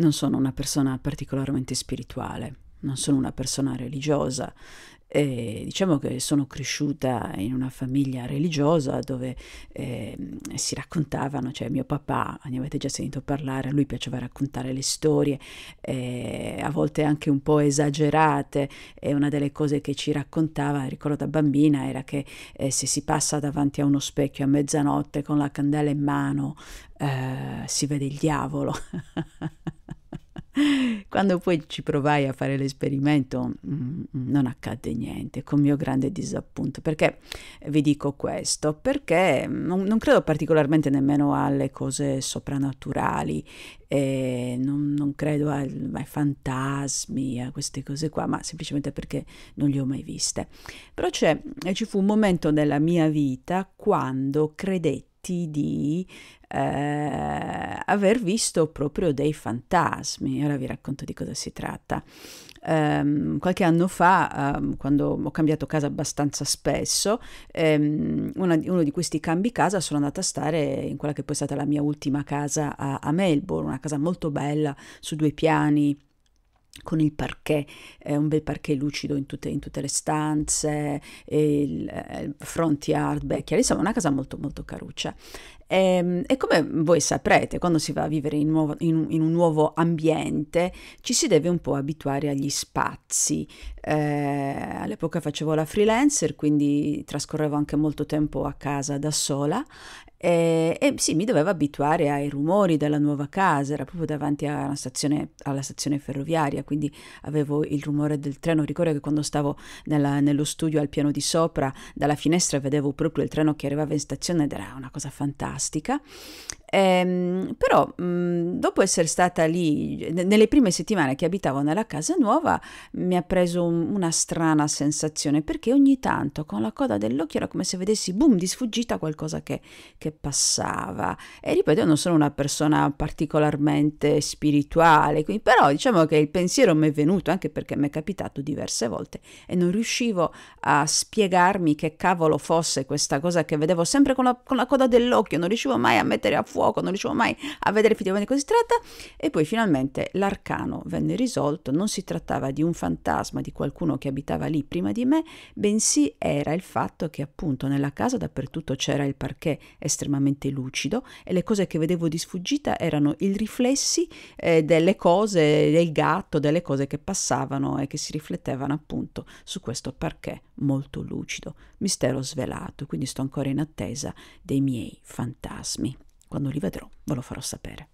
non sono una persona particolarmente spirituale, non sono una persona religiosa. E diciamo che sono cresciuta in una famiglia religiosa dove eh, si raccontavano, cioè mio papà, ne avete già sentito parlare, a lui piaceva raccontare le storie, eh, a volte anche un po' esagerate e una delle cose che ci raccontava, ricordo da bambina, era che eh, se si passa davanti a uno specchio a mezzanotte con la candela in mano eh, si vede il diavolo. Quando poi ci provai a fare l'esperimento mm, mm, non accadde niente, con mio grande disappunto. Perché eh, vi dico questo? Perché non, non credo particolarmente nemmeno alle cose soprannaturali, non, non, credo al, ai fantasmi, a queste cose qua, ma semplicemente perché non le ho mai viste. Però c'è, ci fu un momento nella mia vita quando credetti di eh, aver visto proprio dei fantasmi. Ora vi racconto di cosa si tratta. Um, qualche anno fa, um, quando ho cambiato casa abbastanza spesso, um, una, uno di questi cambi casa sono andata a stare in quella che poi è stata la mia ultima casa a, a Melbourne, una casa molto bella su due piani con il parquet, eh, un bel parquet lucido in tutte, in tutte le stanze, il, eh, il front yard, beh, insomma una casa molto molto caruccia. E, ehm, e, come voi saprete, quando si va a vivere in, nuovo, in, in, un nuovo ambiente, ci si deve un po' abituare agli spazi. Eh, all'epoca facevo la freelancer, quindi trascorrevo anche molto tempo a casa da sola e, eh, e, sì, mi dovevo abituare ai rumori della nuova casa, era proprio davanti stazione, alla stazione ferroviaria, quindi avevo il rumore del treno. Ricordo che quando stavo nella, nello studio al piano di sopra, dalla finestra vedevo proprio il treno che arrivava in stazione ed era una cosa fantastica. Ehm, però mh, mm, dopo essere stata lì, nelle prime settimane che abitavo nella casa nuova, mi ha preso un, una strana sensazione perché ogni tanto con la coda dell'occhio era come se vedessi boom di sfuggita qualcosa che, che passava. E ripeto, io non sono una persona particolarmente spirituale, quindi, però diciamo che il pensiero mi è venuto anche perché mi è capitato diverse volte e non riuscivo a spiegarmi che cavolo fosse questa cosa che vedevo sempre con la, con la coda dell'occhio, non riuscivo mai a mettere a fuoco fuoco, non riuscivo mai a vedere effettivamente cosa si tratta. E poi finalmente l'arcano venne risolto, non si trattava di un fantasma, di qualcuno che abitava lì prima di me, bensì era il fatto che appunto nella casa dappertutto c'era il parquet estremamente lucido e le cose che vedevo di sfuggita erano i riflessi eh, delle cose, del gatto, delle cose che passavano e che si riflettevano appunto su questo parquet molto lucido. Mistero svelato, quindi sto ancora in attesa dei miei fantasmi. Quando li vedrò ve lo farò sapere.